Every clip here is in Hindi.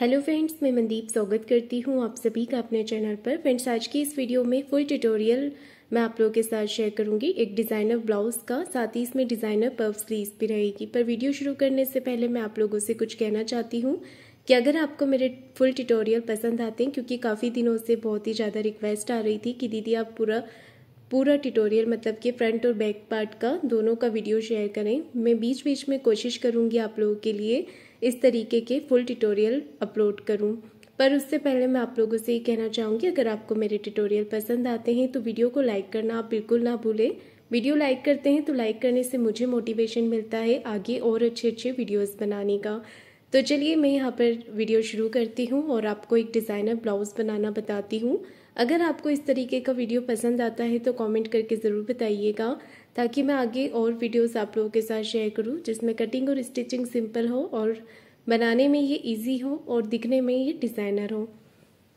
हेलो फ्रेंड्स मैं मनदीप स्वागत करती हूँ आप सभी का अपने चैनल पर फ्रेंड्स आज की इस वीडियो में फुल ट्यूटोरियल मैं आप लोगों के साथ शेयर करूंगी एक डिज़ाइनर ब्लाउज़ का साथ ही इसमें डिज़ाइनर पर्व स्लीव्स भी रहेगी पर वीडियो शुरू करने से पहले मैं आप लोगों से कुछ कहना चाहती हूँ कि अगर आपको मेरे फुल ट्यूटोरियल पसंद आते हैं क्योंकि काफ़ी दिनों से बहुत ही ज़्यादा रिक्वेस्ट आ रही थी कि दीदी आप पूरा पूरा ट्यूटोरियल मतलब कि फ्रंट और बैक पार्ट का दोनों का वीडियो शेयर करें मैं बीच बीच में कोशिश करूँगी आप लोगों के लिए इस तरीके के फुल ट्यूटोरियल अपलोड करूं पर उससे पहले मैं आप लोगों से ये कहना चाहूँगी अगर आपको मेरे ट्यूटोरियल पसंद आते हैं तो वीडियो को लाइक करना आप बिल्कुल ना भूलें वीडियो लाइक करते हैं तो लाइक करने से मुझे मोटिवेशन मिलता है आगे और अच्छे अच्छे वीडियोस बनाने का तो चलिए मैं यहाँ पर वीडियो शुरू करती हूँ और आपको एक डिज़ाइनर ब्लाउज़ बनाना बताती हूँ अगर आपको इस तरीके का वीडियो पसंद आता है तो कमेंट करके ज़रूर बताइएगा ताकि मैं आगे और वीडियोस आप लोगों के साथ शेयर करूँ जिसमें कटिंग और स्टिचिंग सिंपल हो और बनाने में ये इजी हो और दिखने में ये डिज़ाइनर हो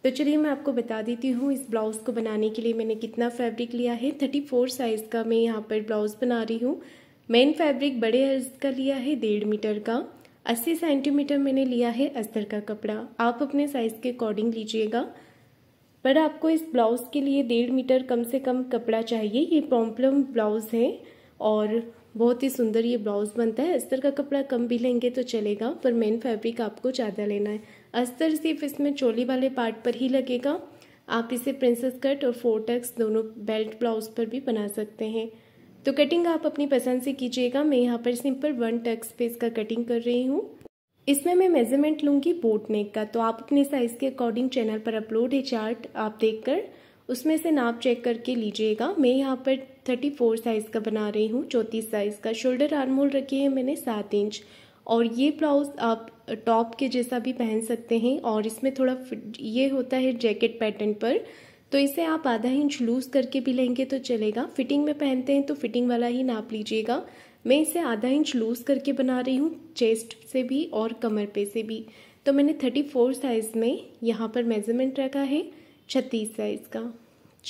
तो चलिए मैं आपको बता देती हूँ इस ब्लाउज़ को बनाने के लिए मैंने कितना फैब्रिक लिया है थर्टी फोर साइज़ का मैं यहाँ पर ब्लाउज़ बना रही हूँ मेन फैब्रिक बड़े अर्ज का लिया है डेढ़ मीटर का अस्सी सेंटीमीटर मैंने लिया है अस्तर का कपड़ा आप अपने साइज़ के अकॉर्डिंग लीजिएगा पर आपको इस ब्लाउज़ के लिए डेढ़ मीटर कम से कम कपड़ा चाहिए ये पॉम्पलम ब्लाउज़ है और बहुत ही सुंदर ये ब्लाउज़ बनता है अस्तर का कपड़ा कम भी लेंगे तो चलेगा पर मेन फैब्रिक आपको ज़्यादा लेना है अस्तर सिर्फ इसमें चोली वाले पार्ट पर ही लगेगा आप इसे प्रिंसेस कट और फोर टक्स दोनों बेल्ट ब्लाउज पर भी बना सकते हैं तो कटिंग आप अपनी पसंद से कीजिएगा मैं यहाँ पर सिंपल वन टक्स पे इसका कटिंग कर रही हूँ इसमें मैं मेज़रमेंट लूँगी बोट नेक का तो आप अपने साइज़ के अकॉर्डिंग चैनल पर अपलोड है चार्ट आप देखकर उसमें से नाप चेक करके लीजिएगा मैं यहाँ पर थर्टी फोर साइज़ का बना रही हूँ चौंतीस साइज़ का शोल्डर आर्म होल रखी है मैंने सात इंच और ये ब्लाउज़ आप टॉप के जैसा भी पहन सकते हैं और इसमें थोड़ा ये होता है जैकेट पैटर्न पर तो इसे आप आधा इंच लूज़ करके भी लेंगे तो चलेगा फिटिंग में पहनते हैं तो फिटिंग वाला ही नाप लीजिएगा मैं इसे आधा इंच लूज़ करके बना रही हूँ चेस्ट से भी और कमर पे से भी तो मैंने थर्टी फोर साइज़ में यहाँ पर मेज़रमेंट रखा है छत्तीस साइज़ का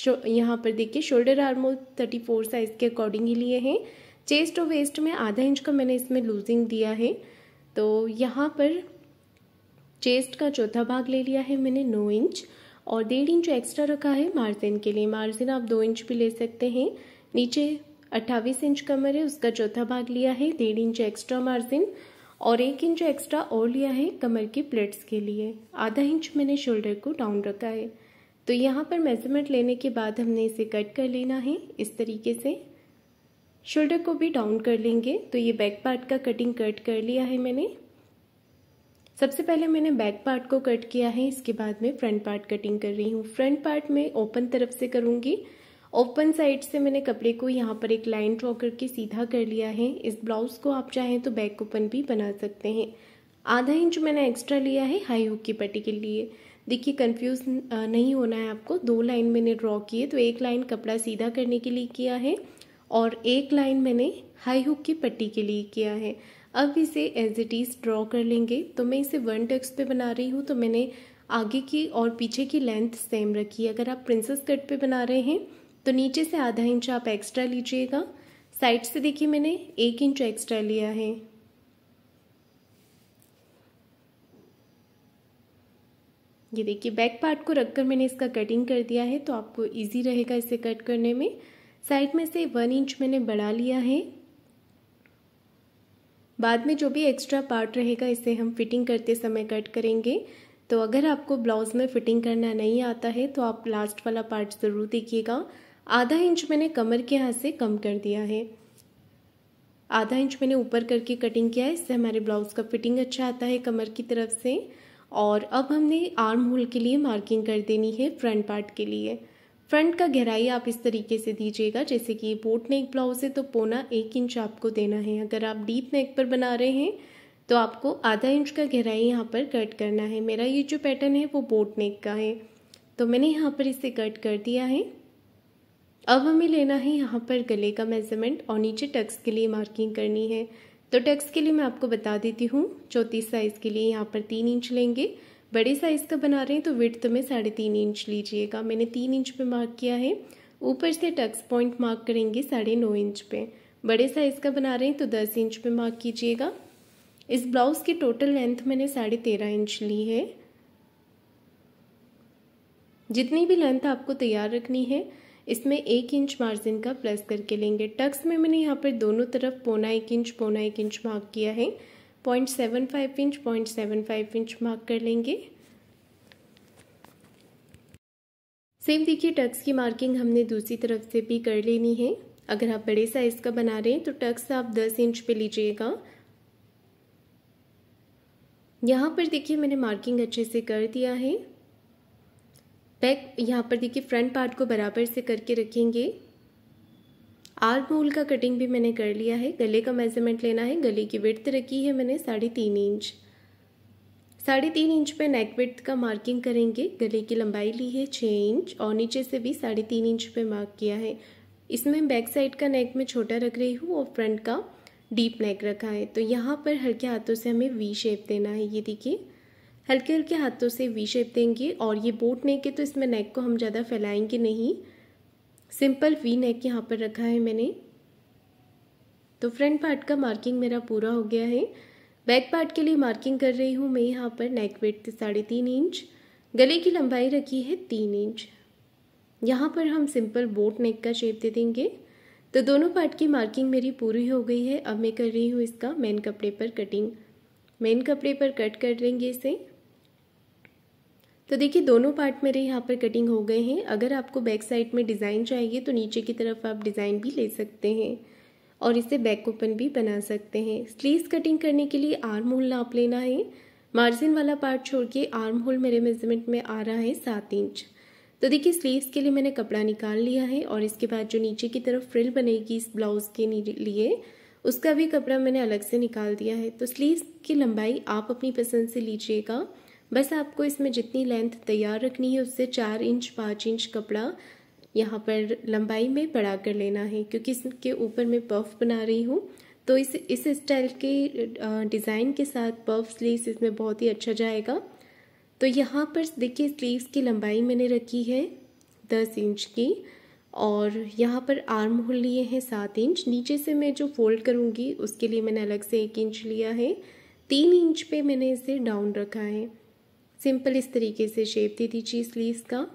शो यहाँ पर देखिए shoulder armhole thirty four size के अकॉर्डिंग ही लिए हैं चेस्ट और वेस्ट में आधा इंच का मैंने इसमें लूजिंग दिया है तो यहाँ पर चेस्ट का चौथा भाग ले लिया है मैंने नौ इंच और डेढ़ इंच एक्स्ट्रा रखा है मार्जिन के लिए मार्जिन आप दो इंच भी ले सकते हैं नीचे अट्ठावीस इंच कमर है उसका चौथा भाग लिया है डेढ़ इंच एक्स्ट्रा मार्जिन और एक इंच एक्स्ट्रा और लिया है कमर की प्लेट्स के लिए आधा इंच मैंने शोल्डर को डाउन रखा है तो यहाँ पर मेजरमेंट लेने के बाद हमने इसे कट कर लेना है इस तरीके से शोल्डर को भी डाउन कर लेंगे तो ये बैक पार्ट का कटिंग कट कर लिया है मैंने सबसे पहले मैंने बैक पार्ट को कट किया है इसके बाद में फ्रंट पार्ट कटिंग कर रही हूँ फ्रंट पार्ट में ओपन तरफ से करूँगी ओपन साइड से मैंने कपड़े को यहाँ पर एक लाइन ड्रॉ करके सीधा कर लिया है इस ब्लाउज़ को आप चाहें तो बैक ओपन भी बना सकते हैं आधा इंच मैंने एक्स्ट्रा लिया है हाई हुक की पट्टी के लिए देखिए कंफ्यूज नहीं होना है आपको दो लाइन मैंने ड्रॉ किए तो एक लाइन कपड़ा सीधा करने के लिए किया है और एक लाइन मैंने हाई हुक की पट्टी के लिए किया है अब इसे एज इट इज़ ड्रॉ कर लेंगे तो मैं इसे वन टक्स पे बना रही हूँ तो मैंने आगे की और पीछे की लेंथ सेम रखी है अगर आप प्रिंसेस कट पे बना रहे हैं तो नीचे से आधा इंच आप एक्स्ट्रा लीजिएगा साइड से देखिए मैंने एक इंच एक्स्ट्रा लिया है ये देखिए बैक पार्ट को रखकर मैंने इसका कटिंग कर दिया है तो आपको इजी रहेगा इसे कट करने में साइड में से वन इंच मैंने बढ़ा लिया है बाद में जो भी एक्स्ट्रा पार्ट रहेगा इसे हम फिटिंग करते समय कट करेंगे तो अगर आपको ब्लाउज़ में फिटिंग करना नहीं आता है तो आप लास्ट वाला पार्ट ज़रूर देखिएगा आधा इंच मैंने कमर के यहाँ से कम कर दिया है आधा इंच मैंने ऊपर करके कटिंग किया है इससे हमारे ब्लाउज़ का फिटिंग अच्छा आता है कमर की तरफ से और अब हमने आर्म होल के लिए मार्किंग कर देनी है फ्रंट पार्ट के लिए फ्रंट का गहराई आप इस तरीके से दीजिएगा जैसे कि बोट नेक ब्लाउज़ है तो पोना एक इंच आपको देना है अगर आप डीप नेक पर बना रहे हैं तो आपको आधा इंच का गहराई यहाँ पर कट करना है मेरा ये जो पैटर्न है वो बोट नेक का है तो मैंने यहाँ पर इसे कट कर दिया है अब हमें लेना है यहाँ पर गले का मेज़रमेंट और नीचे टक्स के लिए मार्किंग करनी है तो टक्स के लिए मैं आपको बता देती हूँ चौंतीस साइज़ के लिए यहाँ पर तीन इंच लेंगे बड़े साइज़ का बना रहे हैं तो विड्थ में साढ़े तीन इंच लीजिएगा मैंने तीन इंच पे मार्क किया है ऊपर से टक्स पॉइंट मार्क करेंगे साढ़े नौ इंच पे बड़े साइज़ का बना रहे हैं तो दस इंच पे मार्क कीजिएगा इस ब्लाउज़ की टोटल लेंथ मैंने साढ़े तेरह इंच ली है जितनी भी लेंथ आपको तैयार रखनी है इसमें एक इंच मार्जिन का प्लस करके लेंगे टक्स में मैंने यहाँ पर दोनों तरफ पौना एक इंच पौना एक इंच मार्क किया है point seven five inch point seven five inch mark कर लेंगे सेम देखिए टक्स की मार्किंग हमने दूसरी तरफ से भी कर लेनी है अगर आप बड़े साइज़ का बना रहे हैं तो टक्स आप दस इंच पे लीजिएगा यहाँ पर देखिए मैंने मार्किंग अच्छे से कर दिया है बैक यहाँ पर देखिए फ्रंट पार्ट को बराबर से करके रखेंगे आर मोल का कटिंग भी मैंने कर लिया है गले का मेजरमेंट लेना है गले की विड्थ रखी है मैंने साढ़े तीन इंच साढ़े तीन इंच पे नेक विड्थ का मार्किंग करेंगे गले की लंबाई ली है छः इंच और नीचे से भी साढ़े तीन इंच पे मार्क किया है इसमें बैक साइड का नेक में छोटा रख रही हूँ और फ्रंट का डीप नेक रखा है तो यहाँ पर हल्के हाथों से हमें वी शेप देना है ये देखिए हल्के हल्के हाथों से वी शेप देंगे और ये बोट नेक है तो इसमें नेक को हम ज़्यादा फैलाएंगे नहीं सिंपल वी नेक यहाँ पर रखा है मैंने तो फ्रंट पार्ट का मार्किंग मेरा पूरा हो गया है बैक पार्ट के लिए मार्किंग कर रही हूँ मैं यहाँ पर नेक वेट साढ़े तीन इंच गले की लंबाई रखी है तीन इंच यहाँ पर हम सिंपल बोट नेक का शेप दे देंगे तो दोनों पार्ट की मार्किंग मेरी पूरी हो गई है अब मैं कर रही हूँ इसका मेन कपड़े पर कटिंग मेन कपड़े पर कट कर देंगे इसे तो देखिए दोनों पार्ट मेरे यहाँ पर कटिंग हो गए हैं अगर आपको बैक साइड में डिज़ाइन चाहिए तो नीचे की तरफ आप डिज़ाइन भी ले सकते हैं और इसे बैक ओपन भी बना सकते हैं स्लीव कटिंग करने के लिए आर्म होल नाप लेना है मार्जिन वाला पार्ट छोड़ के आर्म होल मेरे मेजरमेंट में आ रहा है सात इंच तो देखिए स्लीव्स के लिए मैंने कपड़ा निकाल लिया है और इसके बाद जो नीचे की तरफ फ्रिल बनेगी इस ब्लाउज़ के लिए उसका भी कपड़ा मैंने अलग से निकाल दिया है तो स्लीव्स की लंबाई आप अपनी पसंद से लीजिएगा बस आपको इसमें जितनी लेंथ तैयार रखनी है उससे चार इंच पाँच इंच कपड़ा यहाँ पर लंबाई में बढ़ा कर लेना है क्योंकि इसके ऊपर मैं पफ बना रही हूँ तो इस इस स्टाइल के डिज़ाइन के साथ पफ स्लीव्स इसमें बहुत ही अच्छा जाएगा तो यहाँ पर देखिए स्लीव्स की लंबाई मैंने रखी है दस इंच की और यहाँ पर आर्म होल लिए हैं सात इंच नीचे से मैं जो फोल्ड करूँगी उसके लिए मैंने अलग से एक इंच लिया है तीन इंच पे मैंने इसे डाउन रखा है सिंपल इस तरीके से शेप दे दीजिए स्लीव्स का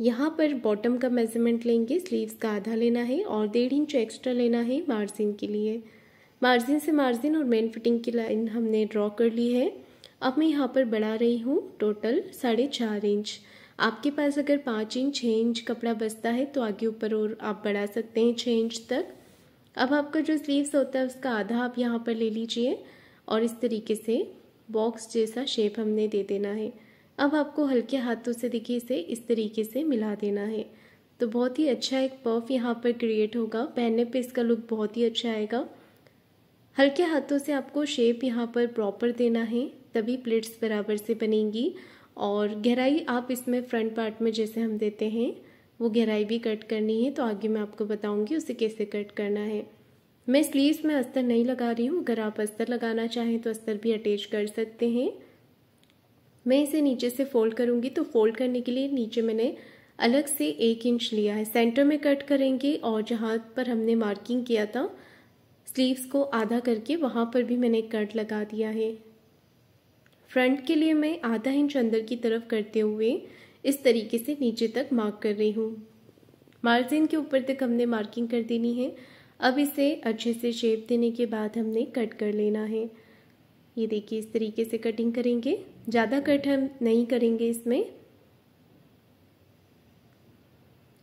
यहाँ पर बॉटम का मेजरमेंट लेंगे स्लीव्स का आधा लेना है और डेढ़ इंच एक्स्ट्रा लेना है मार्जिन के लिए मार्जिन से मार्जिन और मेन फिटिंग की लाइन हमने ड्रॉ कर ली है अब मैं यहाँ पर बढ़ा रही हूँ टोटल साढ़े चार इंच आपके पास अगर पाँच इंच छः इंच कपड़ा बचता है तो आगे ऊपर और आप बढ़ा सकते हैं छः इंच तक अब आपका जो स्लीव्स होता है उसका आधा आप यहाँ पर ले लीजिए और इस तरीके से बॉक्स जैसा शेप हमने दे देना है अब आपको हल्के हाथों से देखिए इसे इस तरीके से मिला देना है तो बहुत ही अच्छा एक पफ यहाँ पर क्रिएट होगा पहनने पे इसका लुक बहुत ही अच्छा आएगा हल्के हाथों से आपको शेप यहाँ पर प्रॉपर देना है तभी प्लेट्स बराबर से बनेंगी और गहराई आप इसमें फ्रंट पार्ट में जैसे हम देते हैं वो गहराई भी कट करनी है तो आगे मैं आपको बताऊँगी उसे कैसे कट करना है मैं स्लीव्स में अस्तर नहीं लगा रही हूँ अगर आप अस्तर लगाना चाहें तो अस्तर भी अटैच कर सकते हैं मैं इसे नीचे से फोल्ड करूँगी तो फोल्ड करने के लिए नीचे मैंने अलग से एक इंच लिया है सेंटर में कट करेंगे और जहाँ पर हमने मार्किंग किया था स्लीव्स को आधा करके वहाँ पर भी मैंने कट लगा दिया है फ्रंट के लिए मैं आधा इंच अंदर की तरफ करते हुए इस तरीके से नीचे तक मार्क कर रही हूँ मार्जिन के ऊपर तक हमने मार्किंग कर देनी है अब इसे अच्छे से शेप देने के बाद हमने कट कर लेना है ये देखिए इस तरीके से कटिंग करेंगे ज़्यादा कट हम नहीं करेंगे इसमें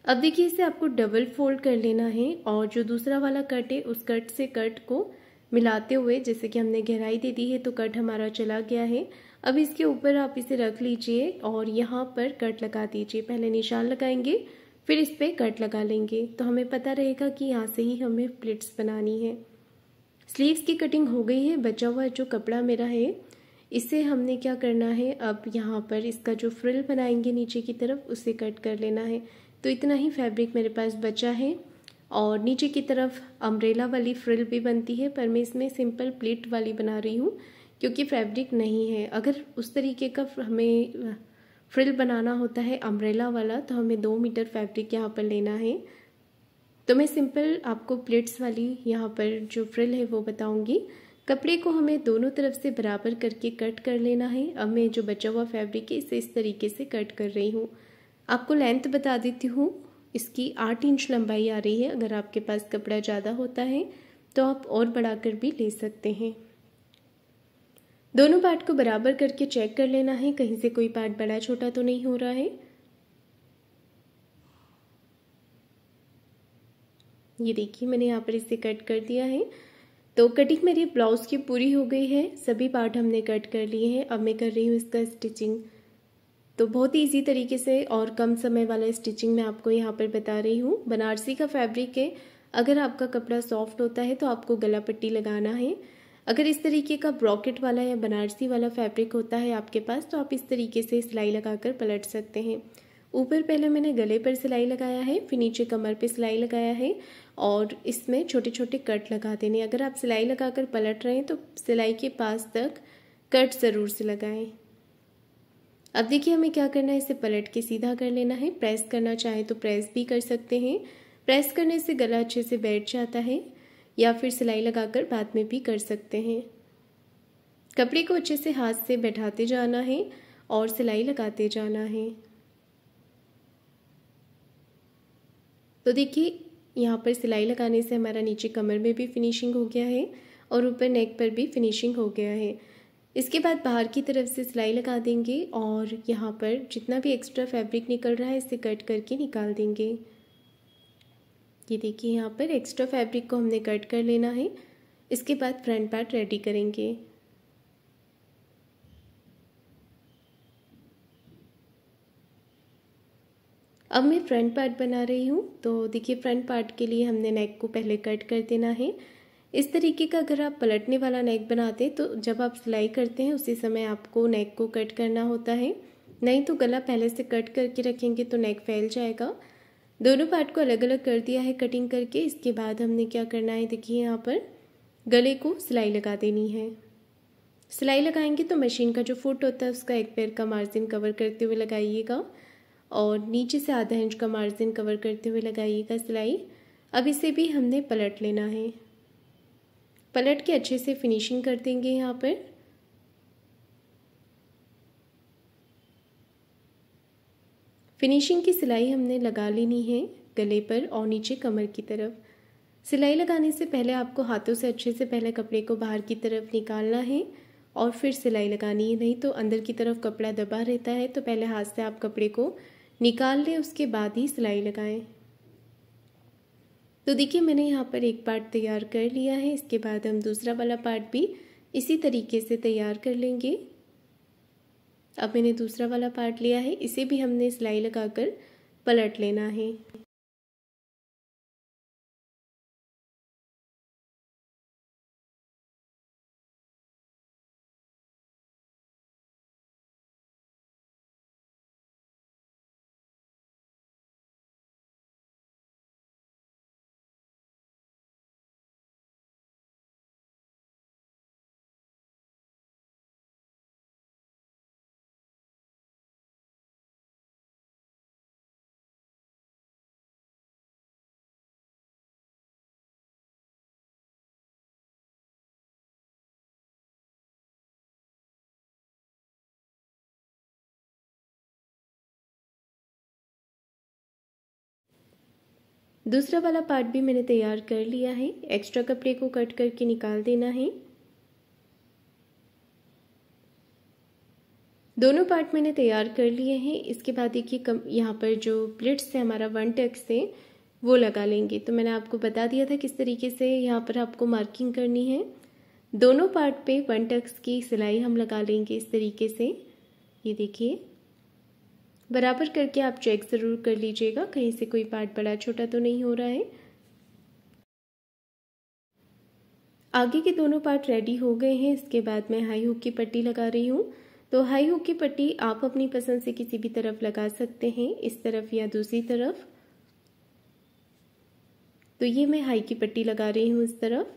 अब देखिए इसे आपको डबल फोल्ड कर लेना है और जो दूसरा वाला कट है उस कट से कट को मिलाते हुए जैसे कि हमने गहराई दे दी है तो कट हमारा चला गया है अब इसके ऊपर आप इसे रख लीजिए और यहाँ पर कट लगा दीजिए पहले निशान लगाएंगे फिर इस पर कट लगा लेंगे तो हमें पता रहेगा कि यहाँ से ही हमें प्लेट्स बनानी है स्लीव्स की कटिंग हो गई है बचा हुआ जो कपड़ा मेरा है इसे हमने क्या करना है अब यहाँ पर इसका जो फ्रिल बनाएंगे नीचे की तरफ उसे कट कर लेना है तो इतना ही फैब्रिक मेरे पास बचा है और नीचे की तरफ अम्ब्रेला वाली फ्रिल भी बनती है पर मैं इसमें सिंपल प्लेट वाली बना रही हूँ क्योंकि फैब्रिक नहीं है अगर उस तरीके का हमें फ्रिल बनाना होता है अम्ब्रेला वाला तो हमें दो मीटर फैब्रिक यहाँ पर लेना है तो मैं सिंपल आपको प्लेट्स वाली यहाँ पर जो फ्रिल है वो बताऊँगी कपड़े को हमें दोनों तरफ से बराबर करके कट कर लेना है अब मैं जो बचा हुआ फैब्रिक है इसे इस तरीके से कट कर रही हूँ आपको लेंथ बता देती हूँ इसकी आठ इंच लंबाई आ रही है अगर आपके पास कपड़ा ज़्यादा होता है तो आप और बढ़ाकर भी ले सकते हैं दोनों पार्ट को बराबर करके चेक कर लेना है कहीं से कोई पार्ट बड़ा छोटा तो नहीं हो रहा है ये देखिए मैंने यहाँ पर इसे कट कर दिया है तो कटिंग मेरी ब्लाउज़ की पूरी हो गई है सभी पार्ट हमने कट कर लिए हैं अब मैं कर रही हूँ इसका स्टिचिंग तो बहुत ही ईजी तरीके से और कम समय वाला स्टिचिंग मैं आपको यहाँ पर बता रही हूँ बनारसी का फैब्रिक है अगर आपका कपड़ा सॉफ्ट होता है तो आपको गला पट्टी लगाना है अगर इस तरीके का ब्रॉकेट वाला या बनारसी वाला फैब्रिक होता है आपके पास तो आप इस तरीके से सिलाई लगाकर पलट सकते हैं ऊपर पहले मैंने गले पर सिलाई लगाया है फिर नीचे कमर पर सिलाई लगाया है और इसमें छोटे छोटे कट लगा देने अगर आप सिलाई कर पलट रहे हैं तो सिलाई के पास तक कट ज़रूर से लगाएँ अब देखिए हमें क्या करना है इसे पलट के सीधा कर लेना है प्रेस करना चाहे तो प्रेस भी कर सकते हैं प्रेस करने से गला अच्छे से बैठ जाता है या फिर सिलाई लगाकर बाद में भी कर सकते हैं कपड़े को अच्छे से हाथ से बैठाते जाना है और सिलाई लगाते जाना है तो देखिए यहाँ पर सिलाई लगाने से हमारा नीचे कमर में भी फिनिशिंग हो गया है और ऊपर नेक पर भी फिनिशिंग हो गया है इसके बाद बाहर की तरफ से सिलाई लगा देंगे और यहाँ पर जितना भी एक्स्ट्रा फैब्रिक निकल रहा है इसे कट करके निकाल देंगे ये देखिए यहाँ पर एक्स्ट्रा फैब्रिक को हमने कट कर लेना है इसके बाद फ्रंट पार्ट रेडी करेंगे अब मैं फ्रंट पार्ट बना रही हूँ तो देखिए फ्रंट पार्ट के लिए हमने नेक को पहले कट कर देना है इस तरीके का अगर आप पलटने वाला नेक बनाते हैं तो जब आप सिलाई करते हैं उसी समय आपको नेक को कट करना होता है नहीं तो गला पहले से कट करके रखेंगे तो नेक फैल जाएगा दोनों पार्ट को अलग अलग कर दिया है कटिंग करके इसके बाद हमने क्या करना है देखिए यहाँ पर गले को सिलाई लगा देनी है सिलाई लगाएंगे तो मशीन का जो फुट होता है उसका एक पैर का मार्जिन कवर करते हुए लगाइएगा और नीचे से आधा इंच का मार्जिन कवर करते हुए लगाइएगा सिलाई अब इसे भी हमने पलट लेना है पलट के अच्छे से फिनिशिंग कर देंगे यहाँ पर फिनिशिंग की सिलाई हमने लगा लेनी है गले पर और नीचे कमर की तरफ सिलाई लगाने से पहले आपको हाथों से अच्छे से पहले कपड़े को बाहर की तरफ निकालना है और फिर सिलाई लगानी है नहीं तो अंदर की तरफ कपड़ा दबा रहता है तो पहले हाथ से आप कपड़े को निकाल लें उसके बाद ही सिलाई लगाएं तो देखिए मैंने यहाँ पर एक पार्ट तैयार कर लिया है इसके बाद हम दूसरा वाला पार्ट भी इसी तरीके से तैयार कर लेंगे अब मैंने दूसरा वाला पार्ट लिया है इसे भी हमने सिलाई लगाकर पलट लेना है दूसरा वाला पार्ट भी मैंने तैयार कर लिया है एक्स्ट्रा कपड़े को कट करके निकाल देना है दोनों पार्ट मैंने तैयार कर लिए हैं इसके बाद देखिए कम यहाँ पर जो प्लेट्स है हमारा वन टक्स है वो लगा लेंगे तो मैंने आपको बता दिया था किस तरीके से यहाँ पर आपको मार्किंग करनी है दोनों पार्ट पे वन टक्स की सिलाई हम लगा लेंगे इस तरीके से ये देखिए बराबर करके आप चेक ज़रूर कर लीजिएगा कहीं से कोई पार्ट बड़ा छोटा तो नहीं हो रहा है आगे के दोनों पार्ट रेडी हो गए हैं इसके बाद मैं हाई हुक की पट्टी लगा रही हूँ तो हाई हुक की पट्टी आप अपनी पसंद से किसी भी तरफ लगा सकते हैं इस तरफ या दूसरी तरफ तो ये मैं हाई की पट्टी लगा रही हूँ इस तरफ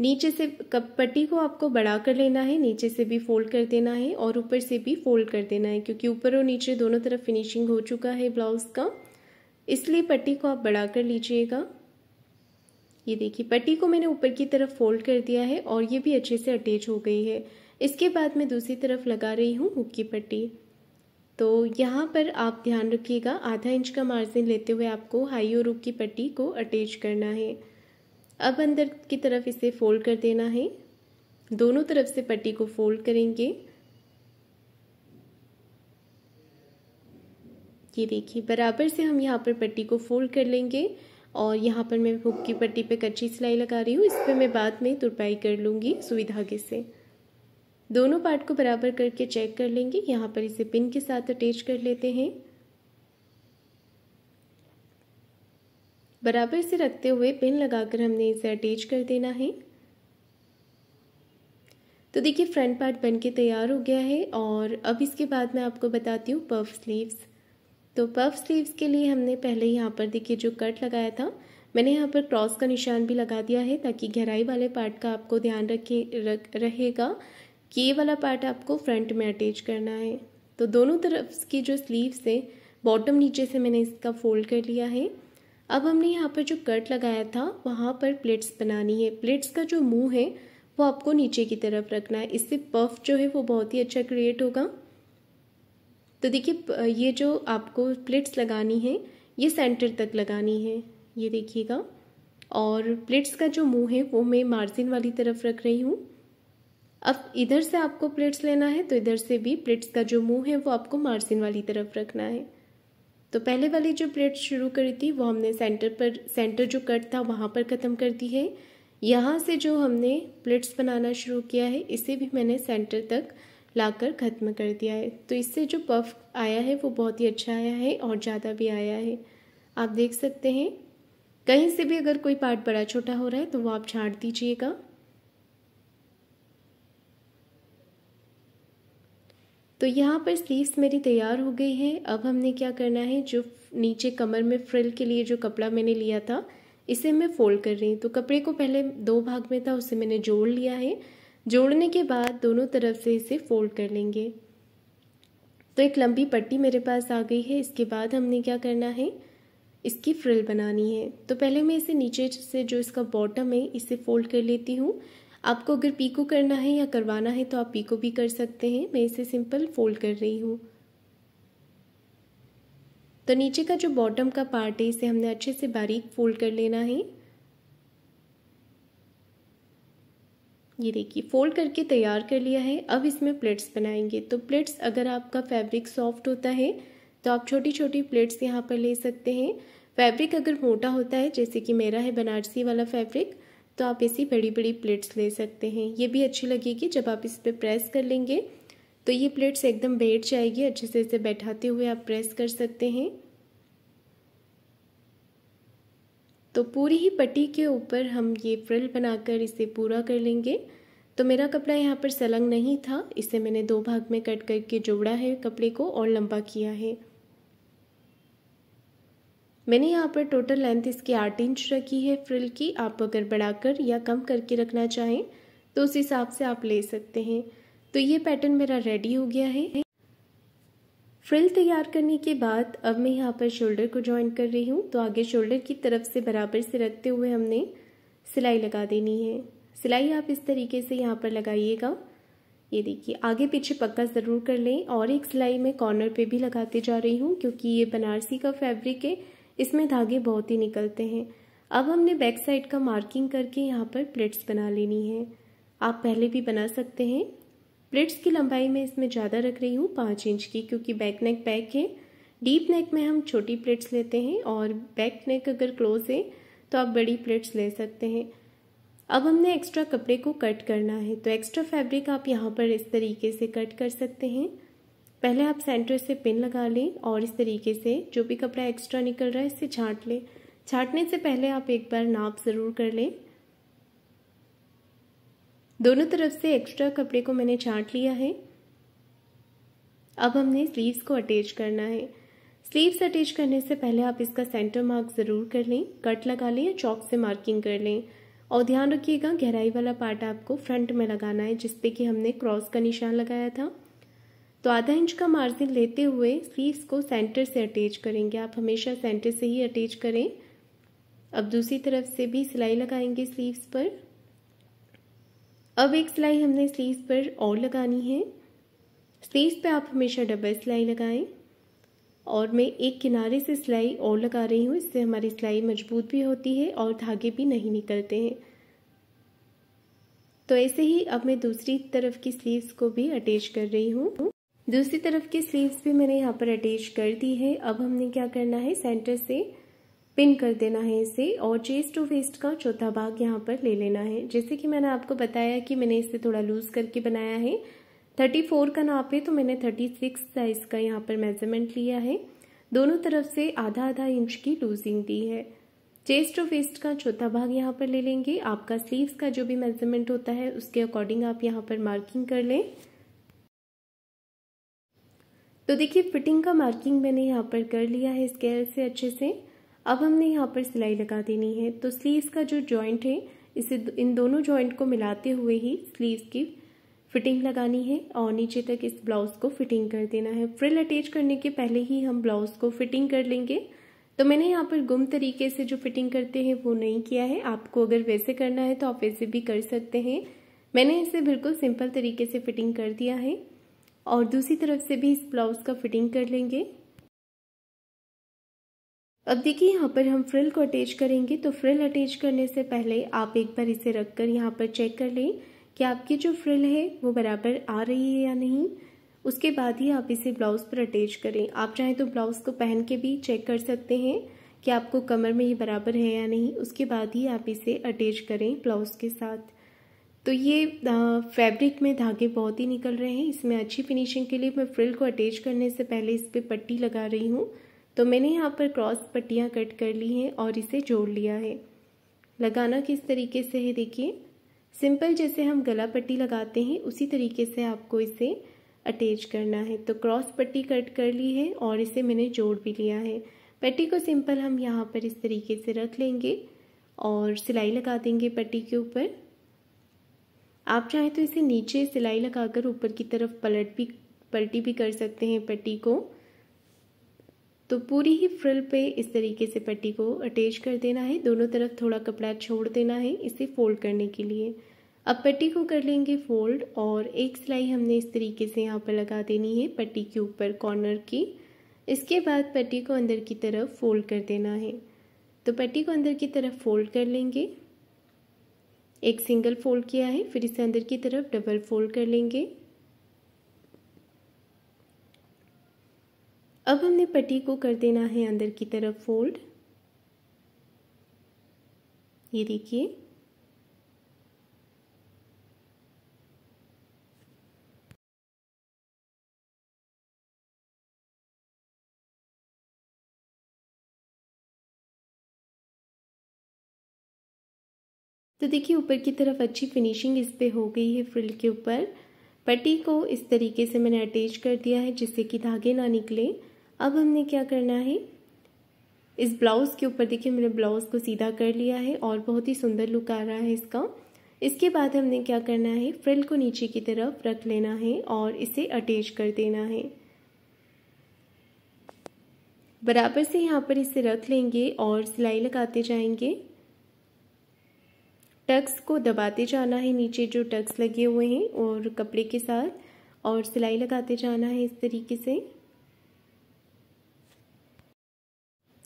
नीचे से कप पट्टी को आपको बढ़ा कर लेना है नीचे से भी फोल्ड कर देना है और ऊपर से भी फोल्ड कर देना है क्योंकि ऊपर और नीचे दोनों तरफ फिनिशिंग हो चुका है ब्लाउज़ का इसलिए पट्टी को आप बढ़ा कर लीजिएगा ये देखिए पट्टी को मैंने ऊपर की तरफ फोल्ड कर दिया है और ये भी अच्छे से अटैच हो गई है इसके बाद मैं दूसरी तरफ लगा रही हूँ हुक की पट्टी तो यहाँ पर आप ध्यान रखिएगा आधा इंच का मार्जिन लेते हुए आपको हाई और हुक की पट्टी को अटैच करना है अब अंदर की तरफ इसे फोल्ड कर देना है दोनों तरफ से पट्टी को फोल्ड करेंगे ये देखिए बराबर से हम यहाँ पर पट्टी को फोल्ड कर लेंगे और यहाँ पर मैं हुक की पट्टी पे कच्ची सिलाई लगा रही हूँ इस पर मैं बाद में तुरपाई कर लूँगी सुविधा के से दोनों पार्ट को बराबर करके चेक कर लेंगे यहाँ पर इसे पिन के साथ अटैच कर लेते हैं बराबर से रखते हुए पिन लगाकर हमने इसे अटैच कर देना है तो देखिए फ्रंट पार्ट बन के तैयार हो गया है और अब इसके बाद मैं आपको बताती हूँ पफ स्लीव्स तो पफ स्लीव्स के लिए हमने पहले यहाँ पर देखिए जो कट लगाया था मैंने यहाँ पर क्रॉस का निशान भी लगा दिया है ताकि गहराई वाले पार्ट का आपको ध्यान रखे रख रहेगा कि ये वाला पार्ट आपको फ्रंट में अटैच करना है तो दोनों तरफ की जो स्लीव्स है बॉटम नीचे से मैंने इसका फोल्ड कर लिया है अब हमने यहाँ पर जो कट लगाया था वहाँ पर प्लेट्स बनानी है प्लेट्स का जो मुंह है वो आपको नीचे की तरफ रखना है इससे पफ जो है वो बहुत ही अच्छा क्रिएट होगा तो देखिए ये जो आपको प्लेट्स लगानी है ये सेंटर तक लगानी है ये देखिएगा और प्लेट्स का जो मुंह है वो मैं मार्जिन वाली तरफ रख रही हूँ अब इधर से आपको प्लेट्स लेना है तो इधर से भी प्लेट्स का जो मुंह है वो आपको मार्जिन वाली तरफ रखना है तो पहले वाली जो प्लेट शुरू करी थी वो हमने सेंटर पर सेंटर जो कट था वहाँ पर ख़त्म कर दी है यहाँ से जो हमने प्लेट्स बनाना शुरू किया है इसे भी मैंने सेंटर तक लाकर ख़त्म कर दिया है तो इससे जो पफ आया है वो बहुत ही अच्छा आया है और ज़्यादा भी आया है आप देख सकते हैं कहीं से भी अगर कोई पार्ट बड़ा छोटा हो रहा है तो वो आप छाट दीजिएगा तो यहाँ पर स्लीव्स मेरी तैयार हो गई है अब हमने क्या करना है जो नीचे कमर में फ्रिल के लिए जो कपड़ा मैंने लिया था इसे मैं फोल्ड कर रही हूँ तो कपड़े को पहले दो भाग में था उसे मैंने जोड़ लिया है जोड़ने के बाद दोनों तरफ से इसे फोल्ड कर लेंगे तो एक लंबी पट्टी मेरे पास आ गई है इसके बाद हमने क्या करना है इसकी फ्रिल बनानी है तो पहले मैं इसे नीचे से जो इसका बॉटम है इसे फोल्ड कर लेती हूँ आपको अगर पीको करना है या करवाना है तो आप पीको भी कर सकते हैं मैं इसे सिंपल फोल्ड कर रही हूँ तो नीचे का जो बॉटम का पार्ट है इसे हमने अच्छे से बारीक फोल्ड कर लेना है ये देखिए फोल्ड करके तैयार कर लिया है अब इसमें प्लेट्स बनाएंगे तो प्लेट्स अगर आपका फैब्रिक सॉफ्ट होता है तो आप छोटी छोटी प्लेट्स यहाँ पर ले सकते हैं फैब्रिक अगर मोटा होता है जैसे कि मेरा है बनारसी वाला फैब्रिक तो आप ऐसी बड़ी बड़ी प्लेट्स ले सकते हैं ये भी अच्छी लगेगी जब आप इस पर प्रेस कर लेंगे तो ये प्लेट्स एकदम बैठ जाएगी अच्छे से इसे बैठाते हुए आप प्रेस कर सकते हैं तो पूरी ही पट्टी के ऊपर हम ये फ्रिल बनाकर इसे पूरा कर लेंगे तो मेरा कपड़ा यहाँ पर सलंग नहीं था इसे मैंने दो भाग में कट करके जोड़ा है कपड़े को और लंबा किया है मैंने यहाँ पर टोटल लेंथ इसकी आठ इंच रखी है फ्रिल की आप अगर बढ़ाकर या कम करके रखना चाहें तो उस हिसाब से आप ले सकते हैं तो ये पैटर्न मेरा रेडी हो गया है फ्रिल तैयार करने के बाद अब मैं यहाँ पर शोल्डर को ज्वाइन कर रही हूँ तो आगे शोल्डर की तरफ से बराबर से रखते हुए हमने सिलाई लगा देनी है सिलाई आप इस तरीके से यहाँ पर लगाइएगा ये देखिए आगे पीछे पक्का ज़रूर कर लें और एक सिलाई मैं कॉर्नर पे भी लगाते जा रही हूँ क्योंकि ये बनारसी का फैब्रिक है इसमें धागे बहुत ही निकलते हैं अब हमने बैक साइड का मार्किंग करके यहाँ पर प्लेट्स बना लेनी है आप पहले भी बना सकते हैं प्लेट्स की लंबाई मैं इसमें ज़्यादा रख रही हूँ पाँच इंच की क्योंकि बैक नेक पैक है डीप नेक में हम छोटी प्लेट्स लेते हैं और बैक नेक अगर क्लोज है तो आप बड़ी प्लेट्स ले सकते हैं अब हमने एक्स्ट्रा कपड़े को कट करना है तो एक्स्ट्रा फैब्रिक आप यहाँ पर इस तरीके से कट कर सकते हैं पहले आप सेंटर से पिन लगा लें और इस तरीके से जो भी कपड़ा एक्स्ट्रा निकल रहा है इससे छाट लें छाटने से पहले आप एक बार नाप ज़रूर कर लें दोनों तरफ से एक्स्ट्रा कपड़े को मैंने छाट लिया है अब हमने स्लीव्स को अटैच करना है स्लीव्स अटैच करने से पहले आप इसका सेंटर मार्क ज़रूर कर लें कट लगा लें या चौक से मार्किंग कर लें और ध्यान रखिएगा गहराई वाला पार्ट आपको फ्रंट में लगाना है जिसपे कि हमने क्रॉस का निशान लगाया था तो आधा इंच का मार्जिन लेते हुए स्लीव्स को सेंटर से अटैच करेंगे आप हमेशा सेंटर से ही अटैच करें अब दूसरी तरफ से भी सिलाई लगाएंगे स्लीव्स पर अब एक सिलाई हमने स्लीव्स पर और लगानी है स्लीव्स पे आप हमेशा डबल सिलाई लगाएं और मैं एक किनारे से सिलाई और लगा रही हूँ इससे हमारी सिलाई मजबूत भी होती है और धागे भी नहीं निकलते हैं तो ऐसे ही अब मैं दूसरी तरफ की स्लीव्स को भी अटैच कर रही हूँ दूसरी तरफ की स्लीव्स भी मैंने यहाँ पर अटैच कर दी है अब हमने क्या करना है सेंटर से पिन कर देना है इसे और चेस्ट टू वेस्ट का चौथा भाग यहाँ पर ले लेना है जैसे कि मैंने आपको बताया कि मैंने इसे थोड़ा लूज़ करके बनाया है थर्टी फोर का नाप है तो मैंने थर्टी सिक्स साइज़ का यहाँ पर मेजरमेंट लिया है दोनों तरफ से आधा आधा इंच की लूजिंग दी है चेस्ट टू वेस्ट का चौथा भाग यहाँ पर ले लेंगे आपका स्लीव्स का जो भी मेजरमेंट होता है उसके अकॉर्डिंग आप यहाँ पर मार्किंग कर लें तो देखिए फिटिंग का मार्किंग मैंने यहाँ पर कर लिया है स्केल से अच्छे से अब हमने यहाँ पर सिलाई लगा देनी है तो स्लीव्स का जो जॉइंट है इसे इन दोनों जॉइंट को मिलाते हुए ही स्लीव्स की फिटिंग लगानी है और नीचे तक इस ब्लाउज को फिटिंग कर देना है फ्रिल अटैच करने के पहले ही हम ब्लाउज को फिटिंग कर लेंगे तो मैंने यहाँ पर गुम तरीके से जो फिटिंग करते हैं वो नहीं किया है आपको अगर वैसे करना है तो आप वैसे भी कर सकते हैं मैंने इसे बिल्कुल सिंपल तरीके से फिटिंग कर दिया है और दूसरी तरफ से भी इस ब्लाउज का फिटिंग कर लेंगे अब देखिए यहाँ पर हम फ्रिल को अटैच करेंगे तो फ्रिल अटैच करने से पहले आप एक बार इसे रखकर यहाँ पर चेक कर लें कि आपकी जो फ्रिल है वो बराबर आ रही है या नहीं उसके बाद ही आप इसे ब्लाउज पर अटैच करें आप चाहें तो ब्लाउज को पहन के भी चेक कर सकते हैं कि आपको कमर में ये बराबर है या नहीं उसके बाद ही आप इसे अटैच करें ब्लाउज के साथ तो ये फैब्रिक में धागे बहुत ही निकल रहे हैं इसमें अच्छी फिनिशिंग के लिए मैं फ्रिल को अटैच करने से पहले इस पर पट्टी लगा रही हूँ तो मैंने यहाँ पर क्रॉस पट्टियाँ कट कर ली हैं और इसे जोड़ लिया है लगाना किस तरीके से है देखिए सिंपल जैसे हम गला पट्टी लगाते हैं उसी तरीके से आपको इसे अटैच करना है तो क्रॉस पट्टी कट कर ली है और इसे मैंने जोड़ भी लिया है पट्टी को सिंपल हम यहाँ पर इस तरीके से रख लेंगे और सिलाई लगा देंगे पट्टी के ऊपर आप चाहें तो इसे नीचे सिलाई लगाकर ऊपर की तरफ पलट भी पलटी भी कर सकते हैं पट्टी को तो पूरी ही फ्रिल पे इस तरीके से पट्टी को अटैच कर देना है दोनों तरफ थोड़ा कपड़ा छोड़ देना है इसे फोल्ड करने के लिए अब पट्टी को कर लेंगे फोल्ड और एक सिलाई हमने इस तरीके से यहाँ पर लगा देनी है पट्टी के ऊपर कॉर्नर की इसके बाद पट्टी को अंदर की तरफ फोल्ड कर देना है तो पट्टी को अंदर की तरफ फोल्ड कर लेंगे एक सिंगल फोल्ड किया है फिर इसे अंदर की तरफ डबल फोल्ड कर लेंगे अब हमने पट्टी को कर देना है अंदर की तरफ फोल्ड ये देखिए तो देखिए ऊपर की तरफ अच्छी फिनिशिंग इस पर हो गई है फ्रिल के ऊपर पट्टी को इस तरीके से मैंने अटैच कर दिया है जिससे कि धागे ना निकले अब हमने क्या करना है इस ब्लाउज़ के ऊपर देखिए मैंने ब्लाउज़ को सीधा कर लिया है और बहुत ही सुंदर लुक आ रहा है इसका इसके बाद हमने क्या करना है फ्रिल को नीचे की तरफ रख लेना है और इसे अटैच कर देना है बराबर से यहाँ पर इसे रख लेंगे और सिलाई लगाते जाएंगे टक्स को दबाते जाना है नीचे जो टक्स लगे हुए हैं और कपड़े के साथ और सिलाई लगाते जाना है इस तरीके से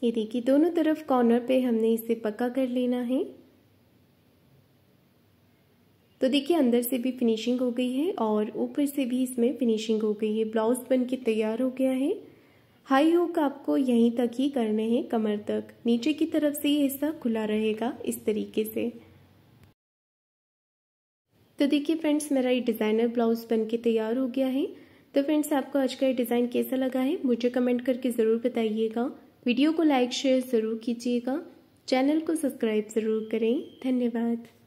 ये देखिए दोनों तरफ कॉर्नर पे हमने इसे पक्का कर लेना है तो देखिए अंदर से भी फिनिशिंग हो गई है और ऊपर से भी इसमें फिनिशिंग हो गई है ब्लाउज बन के तैयार हो गया है हाई हुक आपको यहीं तक ही करने हैं कमर तक नीचे की तरफ से ये हिस्सा खुला रहेगा इस तरीके से तो देखिए फ्रेंड्स मेरा ये डिज़ाइनर ब्लाउज बन के तैयार हो गया है तो फ्रेंड्स आपको आज का ये डिज़ाइन कैसा लगा है मुझे कमेंट करके ज़रूर बताइएगा वीडियो को लाइक शेयर ज़रूर कीजिएगा चैनल को सब्सक्राइब ज़रूर करें धन्यवाद